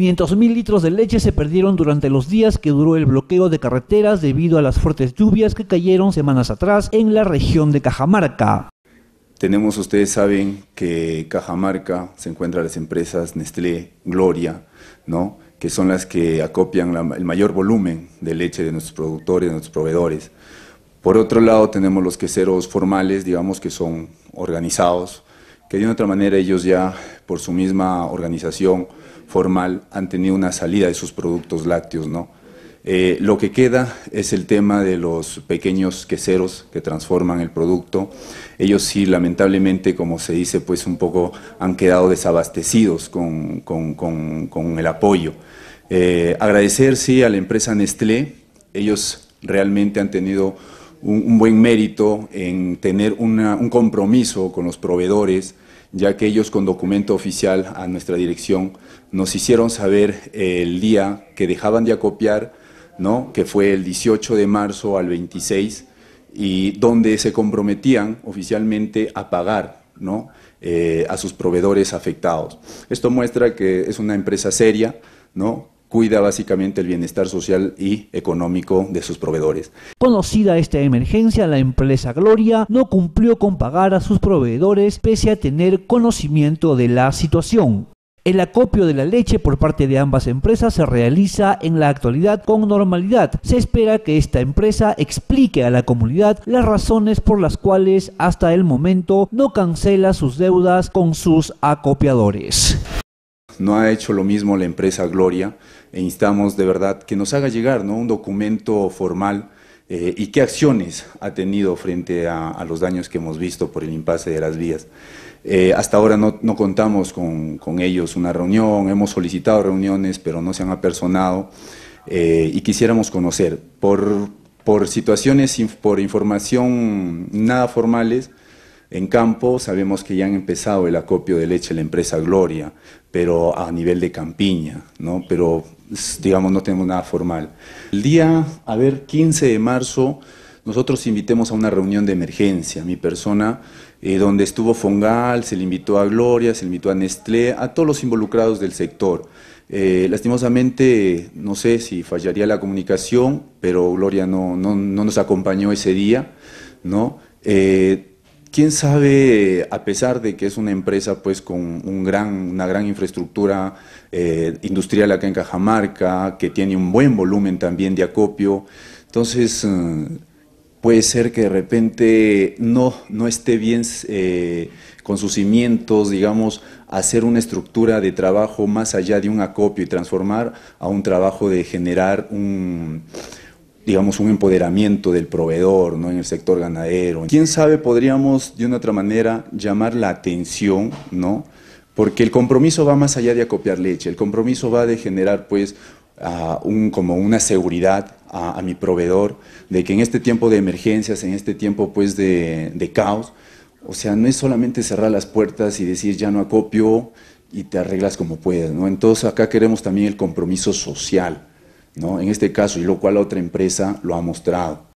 500.000 litros de leche se perdieron durante los días que duró el bloqueo de carreteras debido a las fuertes lluvias que cayeron semanas atrás en la región de Cajamarca. Tenemos, ustedes saben que Cajamarca se encuentra las empresas Nestlé, Gloria, ¿no? que son las que acopian el mayor volumen de leche de nuestros productores, de nuestros proveedores. Por otro lado, tenemos los queseros formales, digamos, que son organizados, que de una otra manera ellos ya, por su misma organización formal, han tenido una salida de sus productos lácteos, ¿no? Eh, lo que queda es el tema de los pequeños queseros que transforman el producto. Ellos sí, lamentablemente, como se dice, pues un poco han quedado desabastecidos con, el apoyo. Eh, agradecer, sí, a la empresa Nestlé. Ellos realmente han tenido un, buen mérito en tener un compromiso con los proveedores, ya que ellos con documento oficial a nuestra dirección nos hicieron saber el día que dejaban de acopiar, ¿no? que fue el 18 de marzo al 26, y donde se comprometían oficialmente a pagar ¿no? Eh, a sus proveedores afectados. Esto muestra que es una empresa seria, ¿no? cuida básicamente el bienestar social y económico de sus proveedores. Conocida esta emergencia, la empresa Gloria no cumplió con pagar a sus proveedores pese a tener conocimiento de la situación. El acopio de la leche por parte de ambas empresas se realiza en la actualidad con normalidad. Se espera que esta empresa explique a la comunidad las razones por las cuales hasta el momento no cancela sus deudas con sus acopiadores. No ha hecho lo mismo la empresa Gloria e instamos de verdad que nos haga llegar ¿no? un documento formal eh, y qué acciones ha tenido frente a, los daños que hemos visto por el impasse de las vías. Eh, hasta ahora no, contamos con, ellos una reunión, hemos solicitado reuniones, pero no se han apersonado eh, y quisiéramos conocer por, por situaciones, por información nada formales, en campo sabemos que ya han empezado el acopio de leche la empresa Gloria, pero a nivel de campiña, ¿no? Pero digamos no tenemos nada formal. El día, a ver, 15 de marzo, nosotros invitemos a una reunión de emergencia, mi persona, eh, donde estuvo Fongal, se le invitó a Gloria, se le invitó a Nestlé, a todos los involucrados del sector. Eh, lastimosamente, no sé si fallaría la comunicación, pero Gloria no, no, no nos acompañó ese día, ¿no? Eh, quién sabe, a pesar de que es una empresa pues con un gran, una gran infraestructura eh, industrial acá en Cajamarca, que tiene un buen volumen también de acopio, entonces eh, puede ser que de repente no, no esté bien eh, con sus cimientos, digamos, hacer una estructura de trabajo más allá de un acopio y transformar a un trabajo de generar un digamos, un empoderamiento del proveedor en el sector ganadero. Quién sabe, podríamos de una otra manera llamar la atención, ¿no? Porque el compromiso va más allá de acopiar leche, el compromiso va de generar, pues, un, como una seguridad a, mi proveedor de que en este tiempo de emergencias, en este tiempo, pues, de, caos, o sea, no es solamente cerrar las puertas y decir ya no acopio y te arreglas como puedes Entonces acá queremos también el compromiso social, ¿no? En este caso, y lo cual la otra empresa lo ha mostrado.